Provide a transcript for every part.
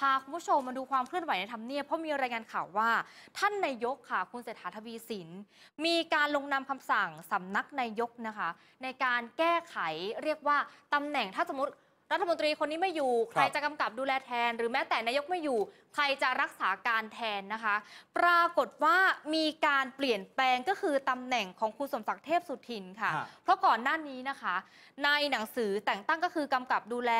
พาคุณผู้ชมมาดูความเคลื่อนไหวในทำเนียบเพราะมีรายงานข่าวว่าท่านนายกค่ะคุณเศรษฐาทวีสินมีการลงนามคำสั่งสำนักนายกนะคะ ในการแก้ไขเรียกว่าตำแหน่ง ถ้าสมมติรัฐมนตรีคนนี้ไม่อยู่ ใครจะกำกับดูแลแทน หรือแม้แต่นายกไม่อยู่ ใครจะรักษาการแทนนะคะ ปรากฏว่ามีการเปลี่ยนแปลงก็คือตำแหน่งของคุณสมศักดิ์เทพสุทินค่ะ เพราะก่อนหน้านี้นะคะในหนังสือแต่งตั้งก็คือกำกับดูแล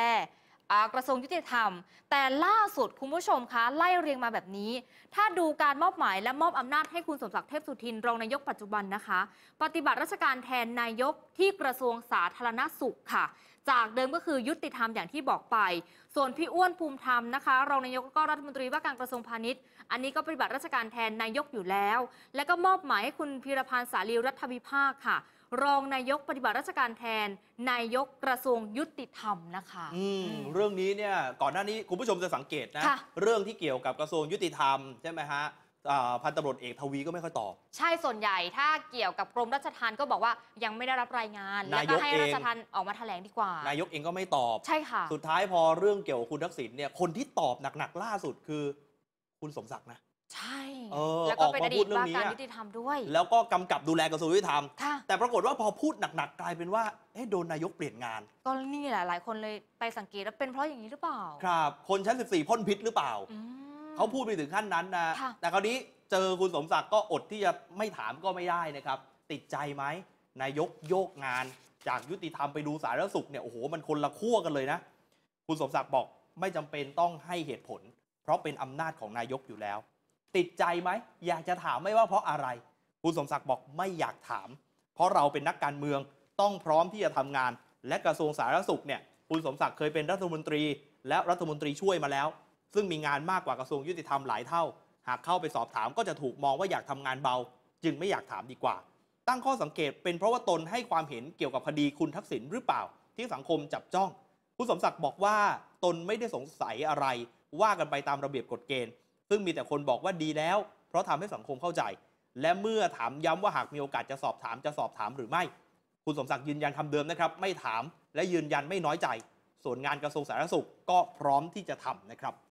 กระทรวงยุติธรรม แต่ล่าสุดคุณผู้ชมคะไล่เรียงมาแบบนี้ ถ้าดูการมอบหมายและมอบอำนาจให้คุณสมศักดิ์เทพสุทินรองนายกปัจจุบันนะคะ ปฏิบัติราชการแทนนายกที่กระทรวงสาธารณสุขค่ะ จากเดิมก็คือยุติธรรมอย่างที่บอกไป ส่วนพี่อ้วนภูมิธรรมนะคะรองนายกก็รัฐมนตรีว่าการกระทรวงพาณิชย์ อันนี้ก็ปฏิบัติราชการแทนนายกอยู่แล้ว และก็มอบหมายให้คุณพีรพันธ์สาลีรัฐวิภาคค่ะรองนายกปฏิบัติราชการแทนนายกกระทรวงยุติธรรมนะคะอืมเรื่องนี้เนี่ยก่อนหน้านี้คุณผู้ชมจะสังเกตนะะเรื่องที่เกี่ยวกับกระทรวงยุติธรรมใช่ไหมฮะพันตำรวจเอกทวีก็ไม่ค่อยตอบใช่ส่วนใหญ่ถ้าเกี่ยวกับกรมรัชทันก็บอกว่ายังไม่ได้รับรายงานแล้วนายก็ให้รัชทันออกมาแถลงดีกว่านานายกเองก็ไม่ตอบใช่ค่ะสุดท้ายพอเรื่องเกี่ยวกับคุณทักษิณเนี่ยคนที่ตอบหนักๆ ล่าสุดคือคุณสมศักดิ์นะใช่เออแล้วก็ปออกมาพูดเรื่องนี้การยุติธรรมด้วย แล้วก็กำกับดูแลกระทรวงยุติธรรมแต่ปรากฏว่าพอพูดหนักๆกลายเป็นว่าเอ๊ะโดนนายกเปลี่ยนงานก็นี่แหละหลายคนเลยไปสังเกตแล้วเป็นเพราะอย่างนี้หรือเปล่าครับ คนชั้น14พ่นพิษหรือเปล่าเขาพูดไปถึงขั้นนั้นนะแต่คราวนี้เจอคุณสมศักดิ์ก็อดที่จะไม่ถามก็ไม่ได้นะครับ ติดใจไหมนายกโยกงาน จากยุติธรรมไปดูสาธารณสุขเนี่ยโอ้โหมันคนละขั้วกันเลยนะ คุณสมศักดิ์บอกไม่จำเป็นต้องให้เหตุผล เพราะเป็นอำนาจของนายกอยู่แล้วติดใจไหมอยากจะถามไม่ว่าเพราะอะไร คุณสมศักดิ์บอกไม่อยากถาม เพราะเราเป็นนักการเมืองต้องพร้อมที่จะทำงาน และกระทรวงสาธารณสุขเนี่ยคุณสมศักดิ์เคยเป็นรัฐมนตรีและรัฐมนตรีช่วยมาแล้ว ซึ่งมีงานมากกว่ากระทรวงยุติธรรมหลายเท่า หากเข้าไปสอบถามก็จะถูกมองว่าอยากทำงานเบา จึงไม่อยากถามดีกว่าตั้งข้อสังเกต เป็นเพราะว่าตนให้ความเห็นเกี่ยวกับคดีคุณทักษิณหรือเปล่าที่สังคมจับจ้องคุณสมศักดิ์บอกว่าตนไม่ได้สงสัยอะไรว่ากันไปตามระเบียบกฎเกณฑ์ซึ่งมีแต่คนบอกว่าดีแล้ว เพราะทำให้สังคมเข้าใจ และเมื่อถามย้ำว่าหากมีโอกาสจะสอบถามจะสอบถามหรือไม่ คุณสมศักดิ์ยืนยันคำเดิมนะครับ ไม่ถามและยืนยันไม่น้อยใจ ส่วนงานกระทรวงสาธารณสุขก็พร้อมที่จะทำนะครับ